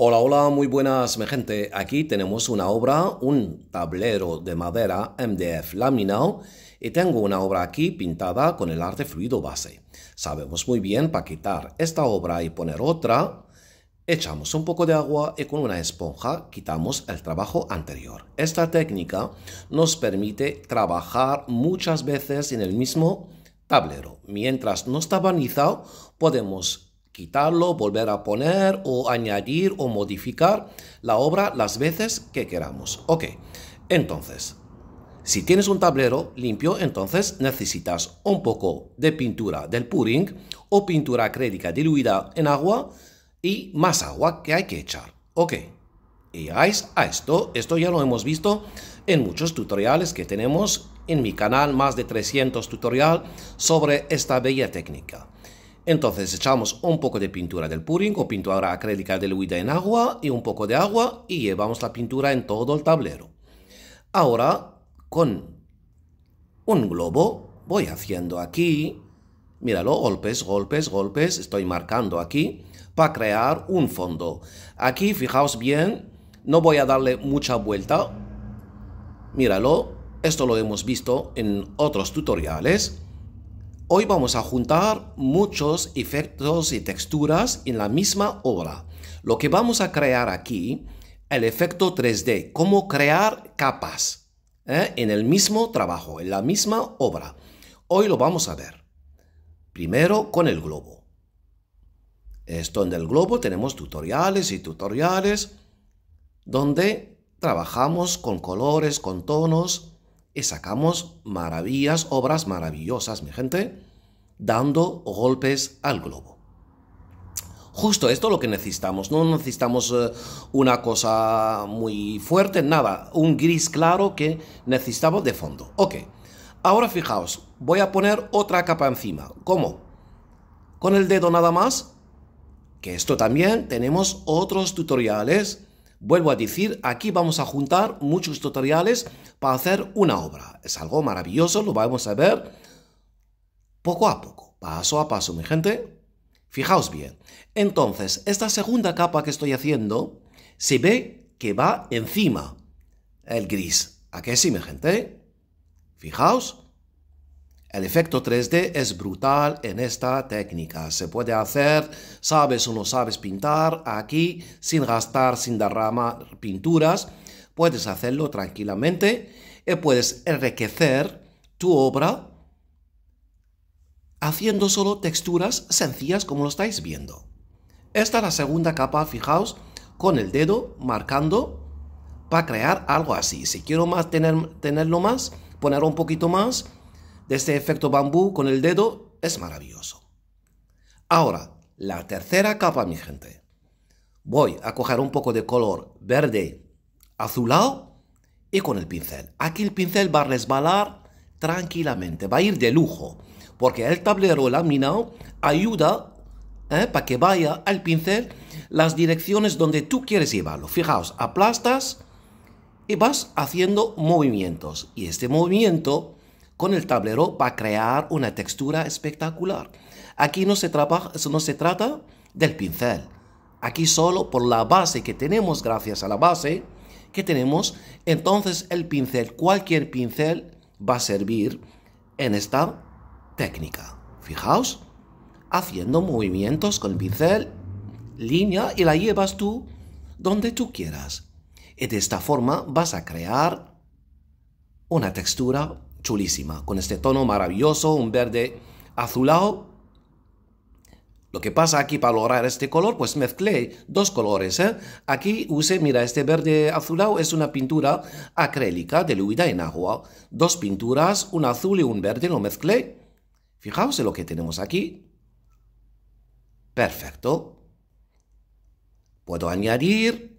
Hola, hola, muy buenas, mi gente. Aquí tenemos una obra, un tablero de madera MDF laminado y tengo una obra aquí pintada con el arte fluido base. Sabemos muy bien para quitar esta obra y poner otra, echamos un poco de agua y con una esponja quitamos el trabajo anterior. Esta técnica nos permite trabajar muchas veces en el mismo tablero. Mientras no está barnizado, podemos quitarlo, volver a poner o añadir o modificar la obra las veces que queramos. Ok, entonces, si tienes un tablero limpio, entonces necesitas un poco de pintura del puring o pintura acrílica diluida en agua y más agua que hay que echar. Ok, y a esto, esto ya lo hemos visto en muchos tutoriales que tenemos en mi canal, más de 300 tutorial sobre esta bella técnica. Entonces echamos un poco de pintura del puring o pintura acrílica diluida en agua y un poco de agua y llevamos la pintura en todo el tablero. Ahora con un globo voy haciendo aquí, míralo, golpes, golpes, golpes, estoy marcando aquí para crear un fondo. Aquí fijaos bien, no voy a darle mucha vuelta, míralo, esto lo hemos visto en otros tutoriales. Hoy vamos a juntar muchos efectos y texturas en la misma obra. Lo que vamos a crear aquí, el efecto 3D, cómo crear capas ¿eh? en el mismo trabajo, en la misma obra. Hoy lo vamos a ver. Primero con el globo. Esto en el globo tenemos tutoriales y tutoriales donde trabajamos con colores, con tonos, y sacamos maravillas, obras maravillosas, mi gente, dando golpes al globo. Justo esto es lo que necesitamos, no necesitamos eh, una cosa muy fuerte, nada, un gris claro que necesitamos de fondo. Ok, ahora fijaos, voy a poner otra capa encima. ¿Cómo? Con el dedo nada más, que esto también tenemos otros tutoriales Vuelvo a decir, aquí vamos a juntar muchos tutoriales para hacer una obra. Es algo maravilloso, lo vamos a ver poco a poco, paso a paso, mi gente. Fijaos bien. Entonces, esta segunda capa que estoy haciendo, se ve que va encima el gris. ¿A qué sí, mi gente? Fijaos. El efecto 3D es brutal en esta técnica. Se puede hacer, sabes o no sabes pintar, aquí sin gastar, sin derramar pinturas. Puedes hacerlo tranquilamente y puedes enriquecer tu obra haciendo solo texturas sencillas como lo estáis viendo. Esta es la segunda capa, fijaos, con el dedo marcando para crear algo así. Si quiero más tenerlo más, poner un poquito más, de este efecto bambú con el dedo es maravilloso. Ahora, la tercera capa, mi gente. Voy a coger un poco de color verde azulado y con el pincel. Aquí el pincel va a resbalar tranquilamente, va a ir de lujo, porque el tablero laminado ayuda ¿eh? para que vaya al pincel las direcciones donde tú quieres llevarlo. Fijaos, aplastas y vas haciendo movimientos y este movimiento con el tablero para crear una textura espectacular. Aquí no se, no se trata del pincel. Aquí solo por la base que tenemos, gracias a la base que tenemos, entonces el pincel, cualquier pincel, va a servir en esta técnica. Fijaos, haciendo movimientos con el pincel, línea y la llevas tú donde tú quieras. Y de esta forma vas a crear una textura con este tono maravilloso, un verde azulado. Lo que pasa aquí para lograr este color, pues mezclé dos colores. ¿eh? Aquí use, mira, este verde azulado es una pintura acrílica diluida en agua. Dos pinturas, un azul y un verde, lo mezclé. Fijaos lo que tenemos aquí. Perfecto. Puedo añadir,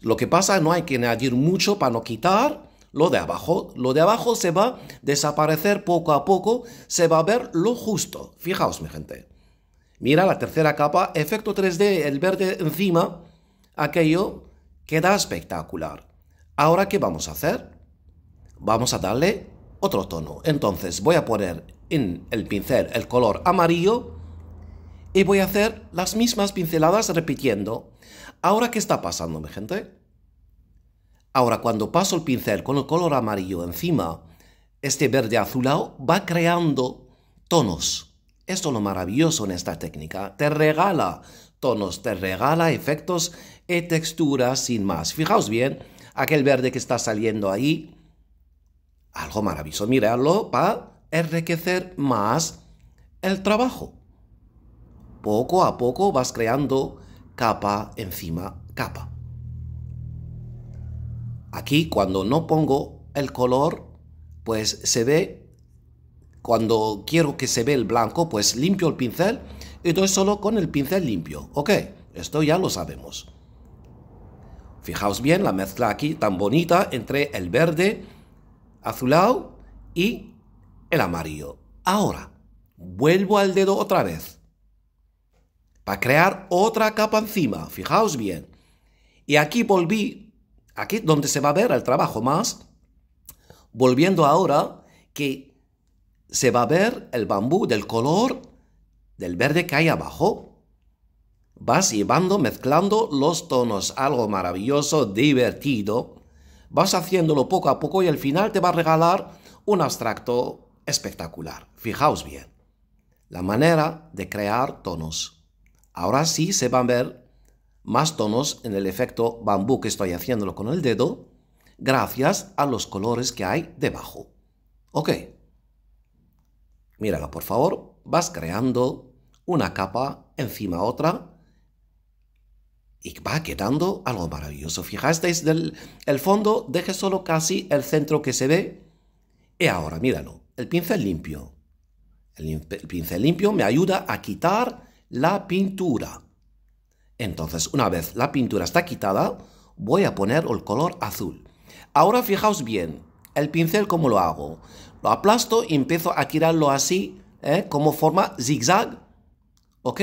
lo que pasa no hay que añadir mucho para no quitar lo de abajo. Lo de abajo se va a desaparecer poco a poco, se va a ver lo justo. Fijaos, mi gente. Mira la tercera capa, efecto 3D, el verde encima, aquello queda espectacular. Ahora, ¿qué vamos a hacer? Vamos a darle otro tono. Entonces voy a poner en el pincel el color amarillo y voy a hacer las mismas pinceladas repitiendo. Ahora, ¿qué está pasando, mi gente? Ahora cuando paso el pincel con el color amarillo encima, este verde azulado va creando tonos. Esto es lo maravilloso en esta técnica. Te regala tonos, te regala efectos y texturas sin más. Fijaos bien, aquel verde que está saliendo ahí, algo maravilloso. Miradlo para enriquecer más el trabajo. Poco a poco vas creando capa encima capa. Aquí cuando no pongo el color, pues se ve, cuando quiero que se ve el blanco, pues limpio el pincel y doy solo con el pincel limpio. Ok, esto ya lo sabemos. Fijaos bien la mezcla aquí tan bonita entre el verde azulado y el amarillo. Ahora, vuelvo al dedo otra vez para crear otra capa encima. Fijaos bien. Y aquí volví Aquí donde se va a ver el trabajo más, volviendo ahora, que se va a ver el bambú del color del verde que hay abajo. Vas llevando, mezclando los tonos, algo maravilloso, divertido. Vas haciéndolo poco a poco y al final te va a regalar un abstracto espectacular. Fijaos bien, la manera de crear tonos. Ahora sí se van a ver más tonos en el efecto bambú que estoy haciéndolo con el dedo, gracias a los colores que hay debajo. Ok. Míralo, por favor. Vas creando una capa encima otra y va quedando algo maravilloso. Fijasteis el fondo, deje solo casi el centro que se ve. Y ahora, míralo, el pincel limpio. el pincel limpio me ayuda a quitar la pintura. Entonces, una vez la pintura está quitada, voy a poner el color azul. Ahora fijaos bien, el pincel como lo hago. Lo aplasto y empiezo a tirarlo así, ¿eh? como forma zigzag, ¿ok?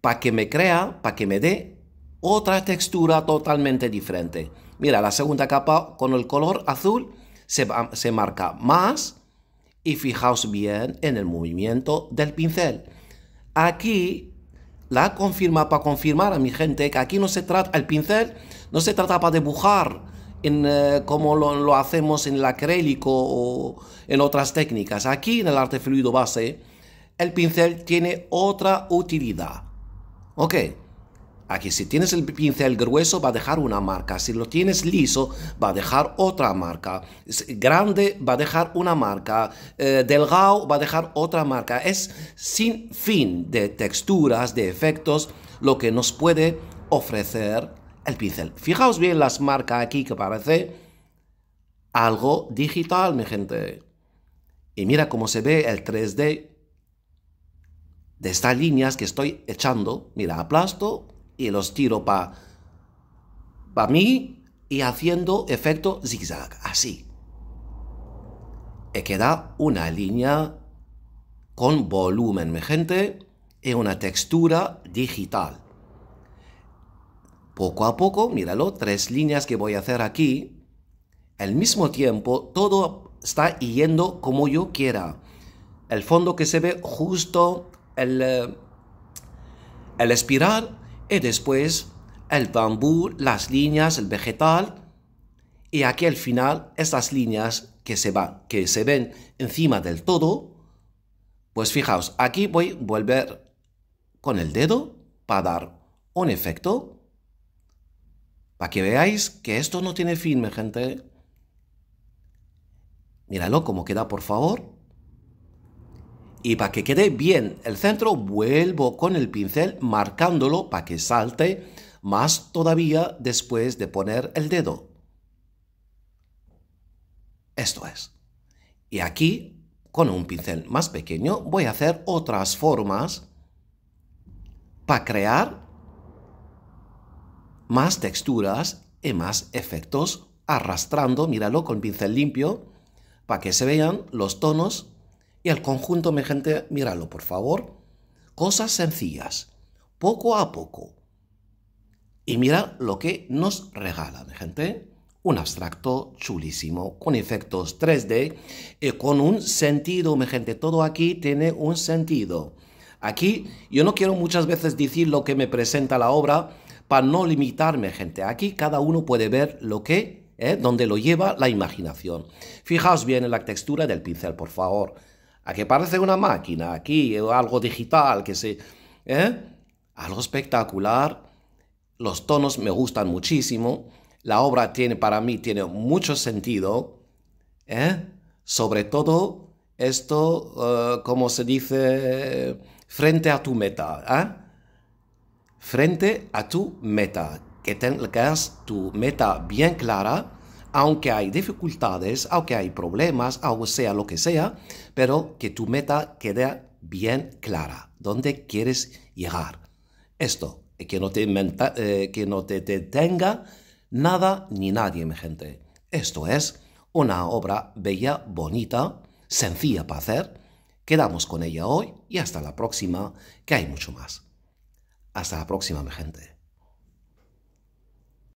Para que me crea, para que me dé otra textura totalmente diferente. Mira, la segunda capa con el color azul se, se marca más y fijaos bien en el movimiento del pincel. Aquí la confirma para confirmar a mi gente que aquí no se trata, el pincel no se trata para dibujar en, eh, como lo, hacemos en el acrílico o en otras técnicas. Aquí en el arte fluido base, el pincel tiene otra utilidad. Ok, Aquí si tienes el pincel grueso va a dejar una marca, si lo tienes liso va a dejar otra marca, grande va a dejar una marca, eh, delgado va a dejar otra marca. Es sin fin de texturas, de efectos, lo que nos puede ofrecer el pincel. Fijaos bien las marcas aquí que parece algo digital, mi gente. Y mira cómo se ve el 3D de estas líneas que estoy echando. Mira, aplasto y los tiro para mí y haciendo efecto zigzag, así. Y queda una línea con volumen, mi gente, y una textura digital. Poco a poco, míralo, tres líneas que voy a hacer aquí. Al mismo tiempo, todo está yendo como yo quiera. El fondo que se ve justo, el, eh, el espiral y después el bambú, las líneas, el vegetal y aquí al final estas líneas que se, van, que se ven encima del todo. Pues fijaos, aquí voy a volver con el dedo para dar un efecto. Para que veáis que esto no tiene fin, mi gente. Míralo cómo queda, por favor. Y para que quede bien el centro, vuelvo con el pincel marcándolo para que salte más todavía después de poner el dedo. Esto es. Y aquí, con un pincel más pequeño, voy a hacer otras formas para crear más texturas y más efectos arrastrando, míralo con pincel limpio, para que se vean los tonos y el conjunto, mi gente, míralo, por favor. Cosas sencillas, poco a poco. Y mira lo que nos regala, mi gente. Un abstracto chulísimo, con efectos 3D y eh, con un sentido, mi gente. Todo aquí tiene un sentido. Aquí yo no quiero muchas veces decir lo que me presenta la obra para no limitarme, gente. Aquí cada uno puede ver lo que, eh, donde lo lleva la imaginación. Fijaos bien en la textura del pincel, por favor que parece una máquina, aquí algo digital, que se... ¿eh? Algo espectacular, los tonos me gustan muchísimo, la obra tiene para mí tiene mucho sentido, ¿eh? sobre todo esto, eh, como se dice, frente a tu meta, ¿eh? frente a tu meta, que tengas tu meta bien clara, aunque hay dificultades, aunque hay problemas, aunque sea lo que sea, pero que tu meta quede bien clara, dónde quieres llegar. Esto, eh, que no te, eh, que no te detenga nada ni nadie, mi gente. Esto es una obra bella, bonita, sencilla para hacer. Quedamos con ella hoy y hasta la próxima, que hay mucho más. Hasta la próxima, mi gente.